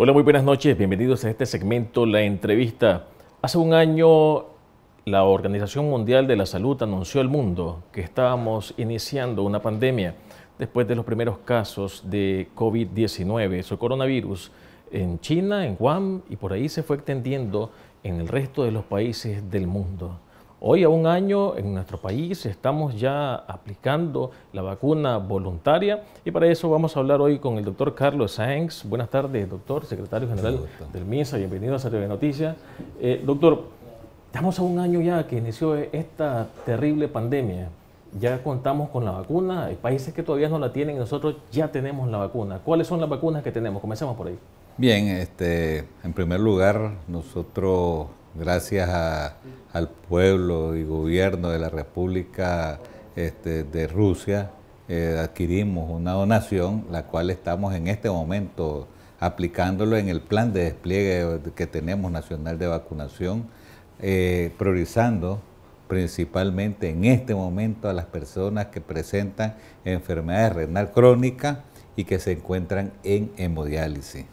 Hola, muy buenas noches. Bienvenidos a este segmento, la entrevista. Hace un año, la Organización Mundial de la Salud anunció al mundo que estábamos iniciando una pandemia después de los primeros casos de COVID-19, su coronavirus, en China, en Guam, y por ahí se fue extendiendo en el resto de los países del mundo. Hoy a un año en nuestro país estamos ya aplicando la vacuna voluntaria y para eso vamos a hablar hoy con el doctor Carlos Sáenz. Buenas tardes, doctor, secretario general del MISA. Bienvenido a de Noticias. Eh, doctor, estamos a un año ya que inició esta terrible pandemia. Ya contamos con la vacuna, hay países que todavía no la tienen y nosotros ya tenemos la vacuna. ¿Cuáles son las vacunas que tenemos? Comencemos por ahí. Bien, este, en primer lugar, nosotros gracias al pueblo y gobierno de la República este, de Rusia, eh, adquirimos una donación, la cual estamos en este momento aplicándolo en el plan de despliegue que tenemos nacional de vacunación, eh, priorizando principalmente en este momento a las personas que presentan enfermedades renal crónica y que se encuentran en hemodiálisis.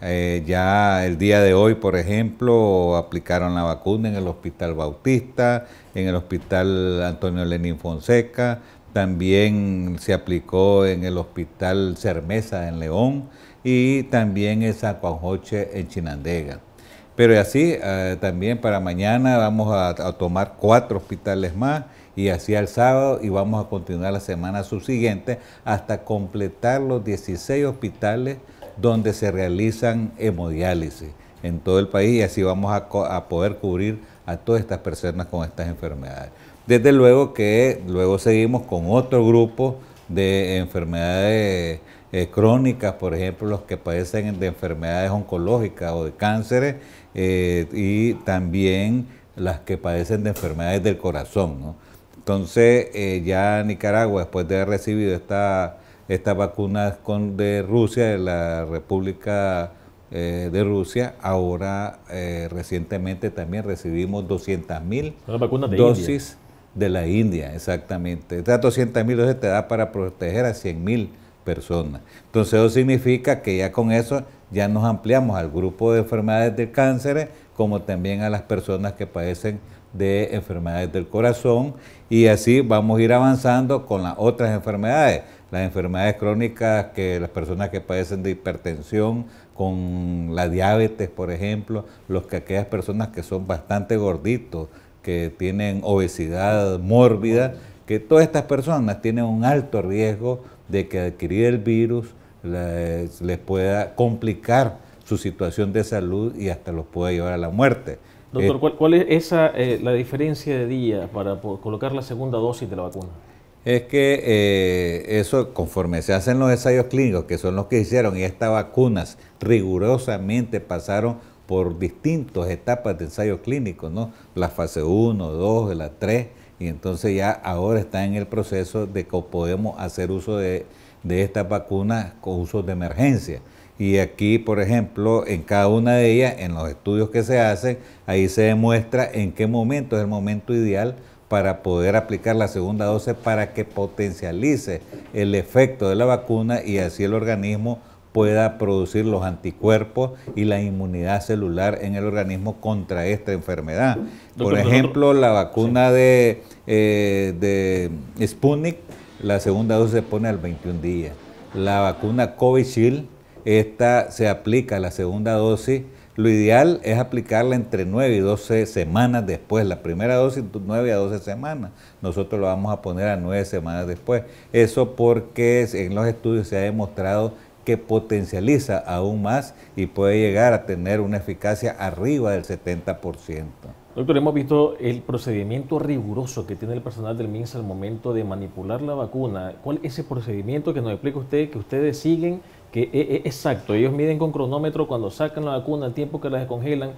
Eh, ya el día de hoy, por ejemplo, aplicaron la vacuna en el Hospital Bautista, en el Hospital Antonio Lenín Fonseca, también se aplicó en el Hospital Cermesa en León y también en San joche en Chinandega. Pero así, eh, también para mañana vamos a, a tomar cuatro hospitales más y así al sábado y vamos a continuar la semana subsiguiente hasta completar los 16 hospitales donde se realizan hemodiálisis en todo el país y así vamos a, poder cubrir a todas estas personas con estas enfermedades. Desde luego que luego seguimos con otro grupo de enfermedades eh, crónicas, por ejemplo, los que padecen de enfermedades oncológicas o de cánceres eh, y también las que padecen de enfermedades del corazón. Entonces, eh, ya Nicaragua, después de haber recibido esta estas vacunas con, de Rusia, de la República eh, de Rusia. Ahora, eh, recientemente también recibimos 200.000 dosis de la India, exactamente. Estas 200.000 dosis te da para proteger a 100.000 personas. Entonces, eso significa que ya con eso ya nos ampliamos al grupo de enfermedades de cáncer, como también a las personas que padecen de enfermedades del corazón y así vamos a ir avanzando con las otras enfermedades las enfermedades crónicas que las personas que padecen de hipertensión, con la diabetes, por ejemplo, los que aquellas personas que son bastante gorditos, que tienen obesidad mórbida, que todas estas personas tienen un alto riesgo de que adquirir el virus les, pueda complicar su situación de salud y hasta los pueda llevar a la muerte. Doctor, eh, ¿cuál, es esa, eh, la diferencia de días para colocar la segunda dosis de la vacuna? es que eh, eso, conforme se hacen los ensayos clínicos, que son los que hicieron, y estas vacunas rigurosamente pasaron por distintas etapas de ensayos clínicos, ¿no? La fase 1, 2, la 3, y entonces ya ahora está en el proceso de que podemos hacer uso de, de estas vacunas con usos de emergencia. Y aquí, por ejemplo, en cada una de ellas, en los estudios que se hacen, ahí se demuestra en qué momento es el momento ideal para poder aplicar la segunda dosis para que potencialice el efecto de la vacuna y así el organismo pueda producir los anticuerpos y la inmunidad celular en el organismo contra esta enfermedad. Por ejemplo, la vacuna de, eh, de Sputnik, la segunda dosis se pone al 21 días. La vacuna Shield, esta se aplica la segunda dosis lo ideal es aplicarla entre 9 y 12 semanas después. La primera dosis 9 a 12 semanas. Nosotros lo vamos a poner a 9 semanas después. Eso porque en los estudios se ha demostrado que potencializa aún más y puede llegar a tener una eficacia arriba del 70%. Doctor, hemos visto el procedimiento riguroso que tiene el personal del MINSA al momento de manipular la vacuna. ¿Cuál es ese procedimiento que nos explica usted que ustedes siguen? que e, e, exacto, ellos miden con cronómetro cuando sacan la vacuna, el tiempo que la descongelan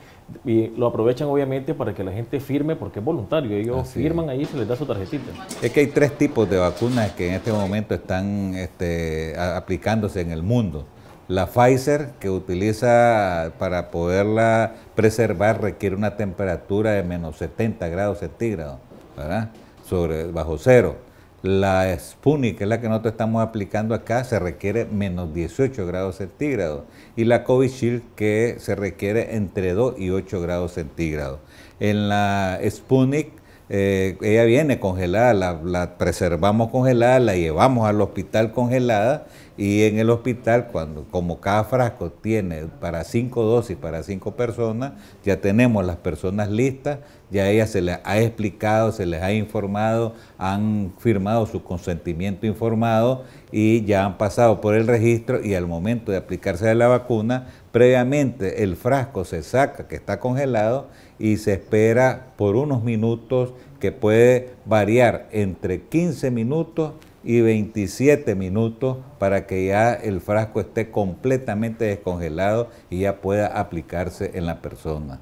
y lo aprovechan obviamente para que la gente firme porque es voluntario, ellos firman ahí y se les da su tarjetita. Es que hay tres tipos de vacunas que en este momento están este, aplicándose en el mundo. La Pfizer que utiliza para poderla preservar requiere una temperatura de menos 70 grados centígrados, ¿verdad? Sobre, bajo cero. La Spunic que es la que nosotros estamos aplicando acá, se requiere menos 18 grados centígrados. Y la shield que se requiere entre 2 y 8 grados centígrados. En la Spunic eh, ella viene congelada, la, preservamos congelada, la llevamos al hospital congelada y en el hospital, cuando como cada frasco tiene para cinco dosis, para cinco personas, ya tenemos las personas listas, ya ella se les ha explicado, se les ha informado, han firmado su consentimiento informado y ya han pasado por el registro y al momento de aplicarse la vacuna, previamente el frasco se saca que está congelado y se espera por unos minutos que puede variar entre 15 minutos y 27 minutos para que ya el frasco esté completamente descongelado y ya pueda aplicarse en la persona.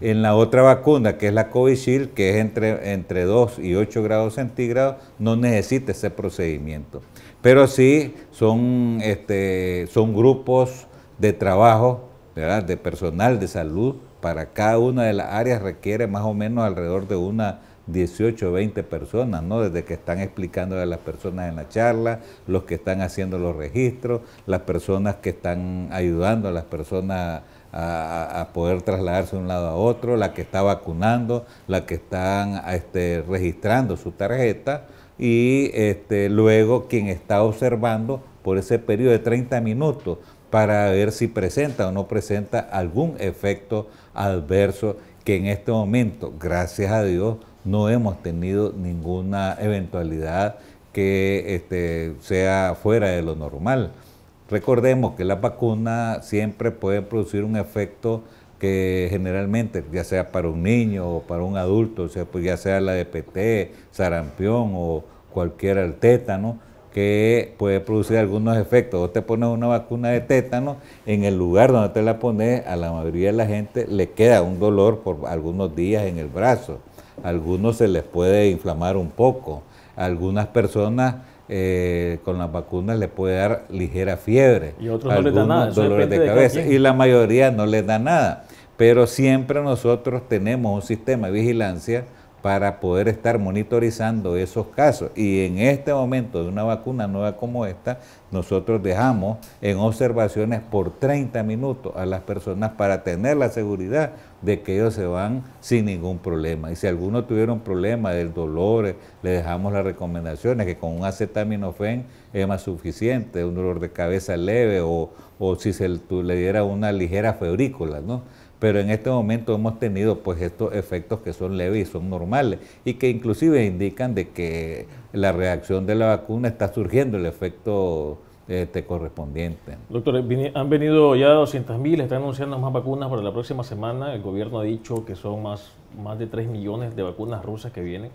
En la otra vacuna, que es la Covishield, que es entre, entre 2 y 8 grados centígrados, no necesita ese procedimiento. Pero sí son, este, son grupos de trabajo, de personal de salud, para cada una de las áreas requiere más o menos alrededor de una 18 o 20 personas, ¿no? Desde que están explicando a las personas en la charla, los que están haciendo los registros, las personas que están ayudando a las personas a, poder trasladarse de un lado a otro, la que está vacunando, la que están este, registrando su tarjeta y este, luego quien está observando por ese periodo de 30 minutos para ver si presenta o no presenta algún efecto adverso que en este momento, gracias a Dios, no hemos tenido ninguna eventualidad que este, sea fuera de lo normal. Recordemos que las vacunas siempre pueden producir un efecto que generalmente, ya sea para un niño o para un adulto, sea, pues ya sea la DPT, sarampión o cualquier tétano, que puede producir algunos efectos. Vos te pones una vacuna de tétano, en el lugar donde te la pones, a la mayoría de la gente le queda un dolor por algunos días en el brazo. A algunos se les puede inflamar un poco. A algunas personas eh, con las vacunas les puede dar ligera fiebre. Y otros no da nada. dolores de cabeza. y la mayoría no les da nada. Pero siempre nosotros tenemos un sistema de vigilancia para poder estar monitorizando esos casos. Y en este momento de una vacuna nueva como esta, nosotros dejamos en observaciones por 30 minutos a las personas para tener la seguridad de que ellos se van sin ningún problema. Y si alguno tuviera un problema del dolor, eh, le dejamos las recomendaciones, que con un acetaminofén es más suficiente, un dolor de cabeza leve o, o si se le diera una ligera febrícula, ¿no? Pero en este momento hemos tenido pues estos efectos que son leves y son normales y que inclusive indican de que la reacción de la vacuna está surgiendo el efecto este, eh, correspondiente. Doctor, han venido ya 200.000, están anunciando más vacunas para la próxima semana. El gobierno ha dicho que son más, más de 3 millones de vacunas rusas que vienen.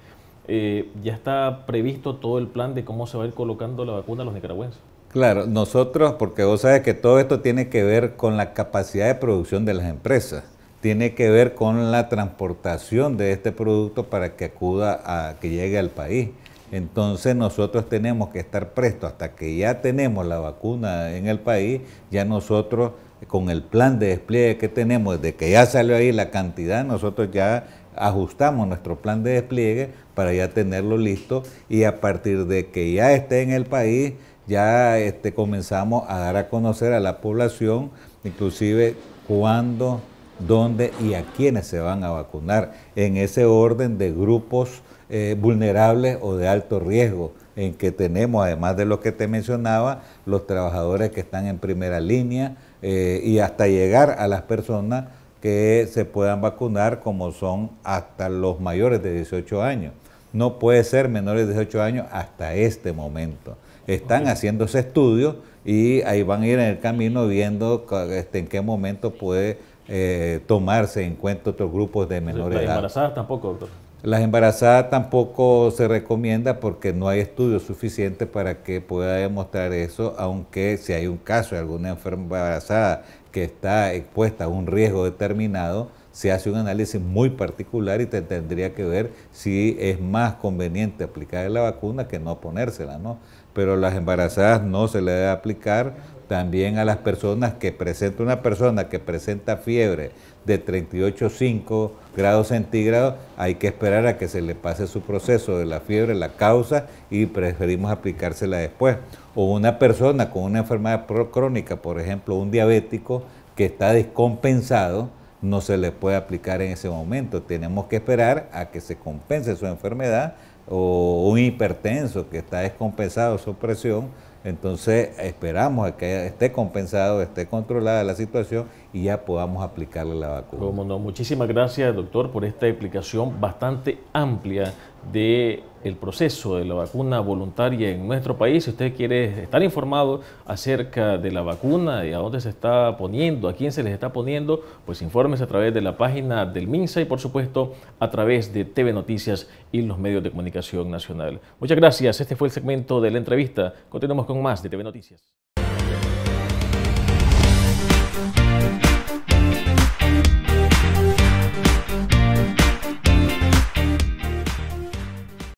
Eh, ¿Ya está previsto todo el plan de cómo se va a ir colocando la vacuna a los nicaragüenses? Claro, nosotros, porque vos sabes que todo esto tiene que ver con la capacidad de producción de las empresas, tiene que ver con la transportación de este producto para que acuda a que llegue al país entonces nosotros tenemos que estar prestos hasta que ya tenemos la vacuna en el país, ya nosotros con el plan de despliegue que tenemos, desde que ya salió ahí la cantidad, nosotros ya ajustamos nuestro plan de despliegue para ya tenerlo listo y a partir de que ya esté en el país, ya este, comenzamos a dar a conocer a la población, inclusive cuándo dónde y a quiénes se van a vacunar, en ese orden de grupos eh, vulnerables o de alto riesgo, en que tenemos, además de lo que te mencionaba, los trabajadores que están en primera línea eh, y hasta llegar a las personas que se puedan vacunar, como son hasta los mayores de 18 años. No puede ser menores de 18 años hasta este momento. Están haciéndose estudios y ahí van a ir en el camino viendo este, en qué momento puede eh, tomarse en cuenta otros grupos de menores edad. Las embarazadas tampoco, doctor. Las embarazadas tampoco se recomienda porque no hay estudios suficientes para que pueda demostrar eso, aunque si hay un caso de alguna enferma embarazada que está expuesta a un riesgo determinado, se hace un análisis muy particular y te tendría que ver si es más conveniente aplicar la vacuna que no ponérsela, ¿no? Pero las embarazadas no se le debe aplicar, también a las personas que presenta una persona que presenta fiebre de 38,5 grados centígrados, hay que esperar a que se le pase su proceso de la fiebre, la causa, y preferimos aplicársela después. O una persona con una enfermedad crónica, por ejemplo, un diabético que está descompensado, no se le puede aplicar en ese momento. Tenemos que esperar a que se compense su enfermedad o un hipertenso que está descompensado su presión. Entonces esperamos a que esté compensado, esté controlada la situación y ya podamos aplicarle la vacuna. Como no, muchísimas gracias doctor por esta explicación bastante amplia de el proceso de la vacuna voluntaria en nuestro país. Si usted quiere estar informado acerca de la vacuna y a dónde se está poniendo, a quién se les está poniendo, pues informes a través de la página del MINSA y por supuesto a través de TV Noticias y los medios de comunicación nacional. Muchas gracias. Este fue el segmento de la entrevista. Continuamos con más de TV Noticias.